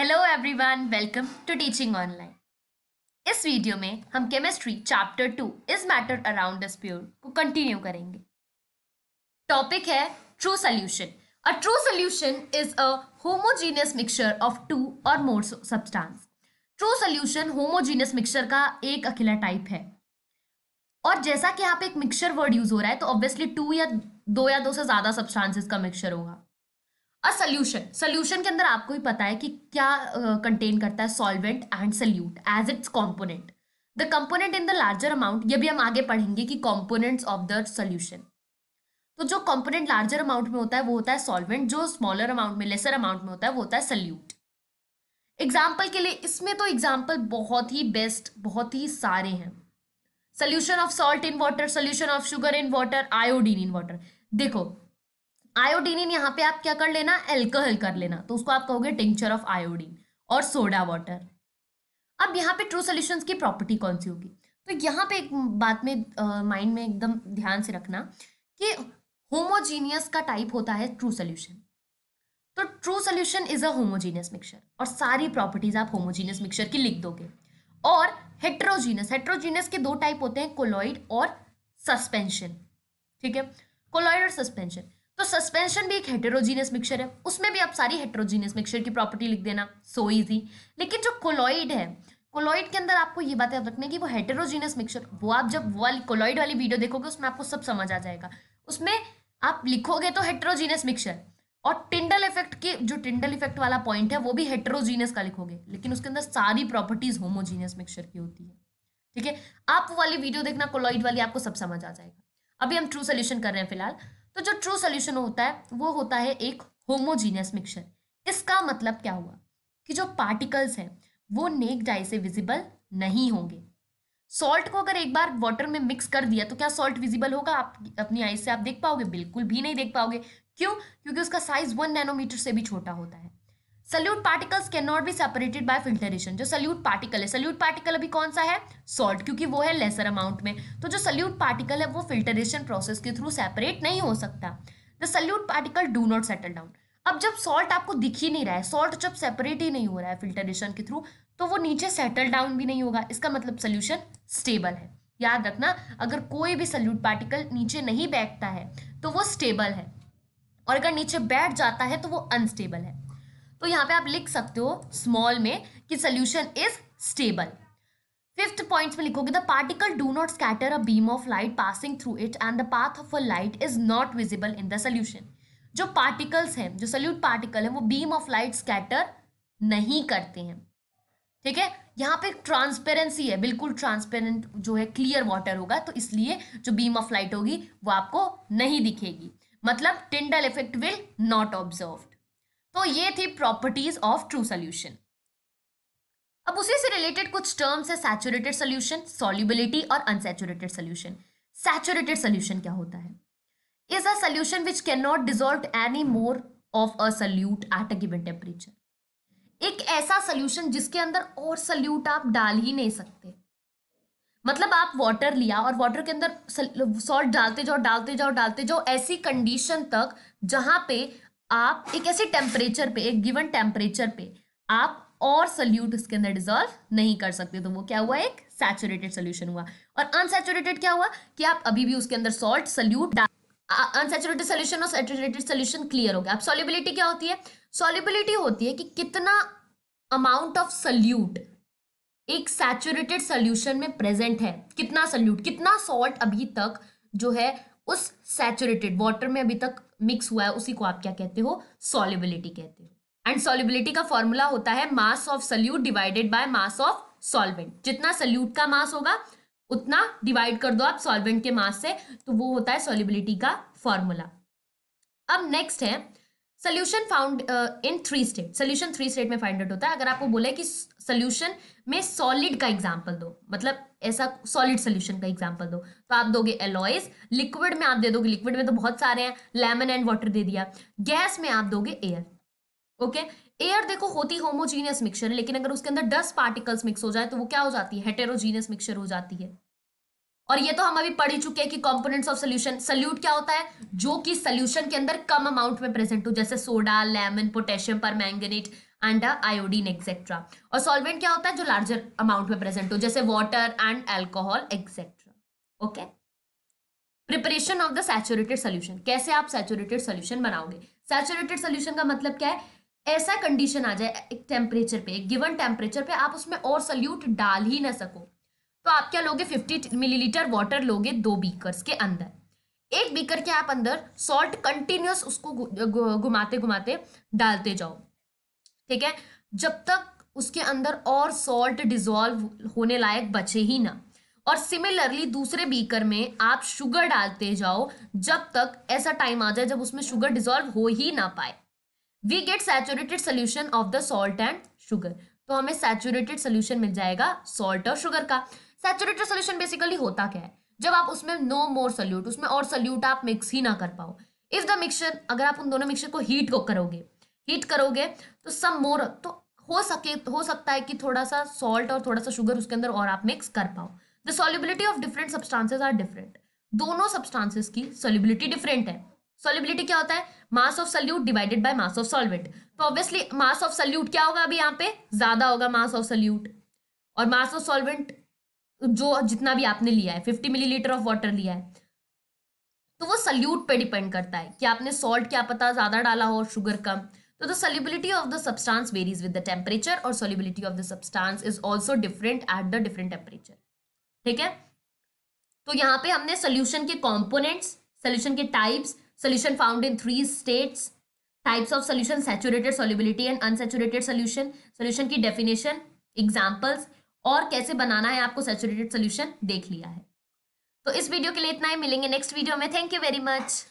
hello everyone welcome to teaching online इस video में हम chemistry chapter two is matter around pure को continue करेंगे टॉपिक है true solution a true solution is a homogeneous mixture of two or more substance true solution homogeneous mixture का एक अकेला type है और जैसा कि यहाँ पे एक मिक्सचर वर्ड यूज हो रहा है तो ऑब्वियसली टू या दो या दो से ज्यादा सब्सटेंसेस का मिक्सचर होगा अ सोल्यूशन सोल्यूशन के अंदर आपको ही पता है कि क्या कंटेन uh, करता है solvent and solute as its component the component in the larger amount ये भी हम आगे पढ़ेंगे कि कॉम्पोनेंट्स ऑफ द सोल्यूशन तो जो कॉम्पोनेंट लार्जर अमाउंट में होता है वो होता है सॉल्वेंट जो स्मॉलर अमाउंट में लेसर अमाउंट में होता है वो होता है सल्यूट एग्जाम्पल के लिए इसमें तो एग्जाम्पल बहुत ही बेस्ट बहुत ही सारे हैं solution of salt in water solution of sugar in water iodine in water देखो आयोडीन यहाँ पे आप क्या कर लेना एल्कोहल कर लेना तो उसको आप कहोगे टिंक्चर ऑफ आयोडीन और सोडा वाटर अब यहाँ पे ट्रू सोल्यूशन की प्रॉपर्टी कौन सी होगी तो यहाँ पे एक बात में माइंड में एकदम ध्यान से रखना कि होमोजीनियस का टाइप होता है ट्रू सोल्यूशन तो true solution is a homogeneous mixture और सारी प्रॉपर्टीज आप होमोजीनियस मिक्सचर की लिख दोगे और हेट्रोजीनियस हेट्रोजीनियस के दो टाइप होते हैं कोलॉइड और सस्पेंशन ठीक है कोलॉइड और सस्पेंशन तो सस्पेंशन भी एक हेटेरोजीनियस मिक्सचर है उसमें भी आप सारी हेटेरोजीनियस मिक्सचर की प्रॉपर्टी लिख देना सो so इजी लेकिन जो कोलॉइड है कोलॉइड के अंदर आपको ये बात याद रखने की वो हेटेरोजीनियस मिक्सचर वो आप जब वो वाली कोलॉइड वाली वीडियो देखोगे उसमें आपको सब समझ आ जाएगा उसमें आप लिखोगे तो हेटेरोजीनियस मिक्सचर और टिंडल इफेक्ट के जो टिंडल इफेक्ट वाला पॉइंट है वो भी हेटेरोजीनियस का लिखोगे लेकिन उसके अंदर सारी प्रॉपर्टीज होमोजीनियस मिक्सचर की होती है ठीक है आप वाली वीडियो देखना कोलॉइड वाली आपको सब समझ आ जाएगा अभी हम ट्रू सोल्यूशन कर रहे हैं फिलहाल तो जो ट्रू सोल्यूशन होता है वो होता है एक होमोजीनियस मिक्सचर इसका मतलब क्या हुआ कि जो पार्टिकल्स हैं वो नेक डाई से विजिबल नहीं होंगे सॉल्ट को अगर एक बार वाटर में मिक्स कर दिया तो क्या सॉल्ट विजिबल होगा आप अपनी आई से आप देख पाओगे बिल्कुल भी नहीं देख पाओगे क्यों क्योंकि उसका साइज वन नैनोमीटर से भी छोटा होता है solute particles can not be separated by filtration जो सल्यूट पार्टिकल है सल्यूट पार्टिकल अभी कौन सा है सॉल्ट क्योंकि वो है लेसर अमाउंट में तो जो सल्यूट पार्टिकल है वो फिल्टरेशन प्रोसेस के थ्रू सेपरेट नहीं हो सकता the solute particle do not settle down अब जब सॉल्ट आपको दिख ही नहीं रहा है सॉल्ट जब सेपरेट ही नहीं हो रहा है फिल्टरेशन के थ्रू तो वो नीचे सेटल डाउन भी नहीं होगा इसका मतलब सोल्यूशन स्टेबल है याद रखना अगर कोई भी सल्यूट पार्टिकल नीचे नहीं बैठता है तो वो स्टेबल है और अगर नीचे बैठ जाता है तो वो अनस्टेबल है तो यहाँ पे आप लिख सकते हो स्मॉल में कि solution is stable fifth points में लिखोगे the particle do not scatter a beam of light passing through it and the path of a light is not visible in the solution जो पार्टिकल्स हैं जो solute particle है वो beam of light scatter नहीं करते हैं ठीक है यहाँ पे ट्रांसपेरेंसी है बिल्कुल ट्रांसपेरेंट जो है क्लियर वाटर होगा तो इसलिए जो बीम ऑफ लाइट होगी वो आपको नहीं दिखेगी मतलब Tyndall effect will not observed तो ये थी प्रॉपर्टीज ऑफ ट्रू सोल्यूशन अब उसी से रिलेटेड कुछ टर्म्स है सैचुरेटेड सोल्यूशन सॉल्युबिलिटी और अनसेचुरेटेड सोल्यूशन सैचुरेटेड सोल्यूशन क्या होता है is a solution which can not dissolve any more of a solute at a given temperature एक ऐसा सोल्यूशन जिसके अंदर और सल्यूट आप डाल ही नहीं सकते मतलब आप वाटर लिया और वाटर के अंदर सॉल्ट डालते जाओ डालते जाओ डालते जाओ ऐसी कंडीशन तक जहां पे आप एक ऐसे टेम्परेचर पे एक गिवन टेम्परेचर पे आप और सोल्यूट इसके अंदर डिजोल्व नहीं कर सकते तो वो क्या हुआ एक सैचुरेटेड सोल्यूशन हुआ और अनसेचुरेटेड क्या हुआ कि आप अभी भी उसके अंदर सॉल्ट सोल्यूट अनसेचुरेटेड सोल्यूशन और सैचुरेटेड सोल्यूशन क्लियर हो गया अब सॉल्युबिलिटी क्या होती है सॉल्युबिलिटी होती है कि कितना अमाउंट ऑफ सल्यूट एक सैचुरेटेड सोल्यूशन में प्रेजेंट है कितना सल्यूट कितना सॉल्ट अभी तक जो है उस सैचुरेटेड वाटर में अभी तक मिक्स हुआ है उसी को आप क्या कहते हो सॉलिबिलिटी कहते हो एंड सॉलिबिलिटी का फॉर्मूला होता है mass of solute divided by mass of solvent जितना सल्यूट का मास होगा उतना डिवाइड कर दो आप सॉल्वेंट के मास से तो वो होता है सॉलिबिलिटी का फॉर्मूला अब नेक्स्ट है solution found in three state solution three state में फाइंड आउट होता है अगर आपको बोले कि सोल्यूशन में सॉलिड का एग्जाम्पल दो मतलब ऐसा सॉलिड सोल्यूशन का एग्जाम्पल दो तो आप दोगे एलॉयज लिक्विड में आप दे दोगे लिक्विड में तो बहुत सारे हैं लेमन एंड वाटर दे दिया गैस में आप दोगे एयर ओके एयर देखो होती होमोजीनियस मिक्सचर लेकिन अगर उसके अंदर डस्ट पार्टिकल्स मिक्स हो जाए तो वो क्या हो जाती है हेटेरोजीनियस मिक्सचर हो जाती है और ये तो हम अभी पढ़ ही चुके हैं कि कंपोनेंट्स ऑफ सोल्यूशन सल्यूट क्या होता है जो कि सोल्यूशन के अंदर कम अमाउंट में प्रेजेंट हो जैसे soda lemon potassium permanganate and iodine etcetera और सॉल्वेंट क्या होता है जो लार्जर अमाउंट में प्रेजेंट हो जैसे water and alcohol etcetera okay preparation of the saturated solution कैसे आप सैचुरेटेड सोल्यूशन बनाओगे सैचुरेटेड सोल्यूशन का मतलब क्या है ऐसा कंडीशन आ जाए एक टेम्परेचर पे एक गिवन टेम्परेचर पे आप उसमें और सल्यूट डाल ही ना सको तो आप क्या लोगे 50 मिलीलीटर वाटर लोगे दो बीकर्स के अंदर एक बीकर के आप अंदर सॉल्ट कंटिन्यूस उसको घुमाते घुमाते डालते जाओ ठीक है जब तक उसके अंदर और सॉल्ट डिजोल्व होने लायक बचे ही ना और सिमिलरली दूसरे बीकर में आप शुगर डालते जाओ जब तक ऐसा टाइम आ जाए जब उसमें शुगर डिजोल्व हो ही ना पाए we get saturated solution of the salt and sugar तो हमें सैचुरेटेड सोल्यूशन मिल जाएगा सॉल्ट और शुगर का सैचुरेटेड सोल्यूशन बेसिकली होता क्या है जब आप उसमें नो मोर सल्यूट उसमें और सल्यूट आप मिक्स ही ना कर पाओ इफ द मिक्सचर अगर आप उन दोनों मिक्सचर को हीट को करोगे हीट करोगे तो सम मोर तो हो सके हो सकता है कि थोड़ा सा सॉल्ट और थोड़ा सा शुगर उसके अंदर और आप मिक्स कर पाओ the solubility of different substances are different दोनों सब्सटेंसेस की सॉल्युबिलिटी डिफरेंट है सॉल्युबिलिटी क्या होता है mass of solute divided by mass of solvent तो ऑब्वियसली मास ऑफ सल्यूट क्या होगा अभी यहाँ पे ज्यादा होगा मास ऑफ सल्यूट और मास ऑफ सॉल्वेंट जो जितना भी आपने लिया है फिफ्टी मिलीलीटर ऑफ वाटर लिया है तो वो सल्यूट पे डिपेंड करता है कि आपने सॉल्ट क्या पता ज़्यादा डाला हो और शुगर कम तो the solubility of the substance varies with the temperature और solubility of the substance is also different at the different temperature ठीक है तो यहाँ पे हमने सोल्यूशन के कॉम्पोनेंट्स सोल्यूशन के types solution found in three states types of solution saturated solubility and unsaturated solution solution की डेफिनेशन एग्जाम्पल्स और कैसे बनाना है आपको सेचुरेटेड सोल्यूशन देख लिया है तो इस वीडियो के लिए इतना ही मिलेंगे नेक्स्ट वीडियो में थैंक यू वेरी मच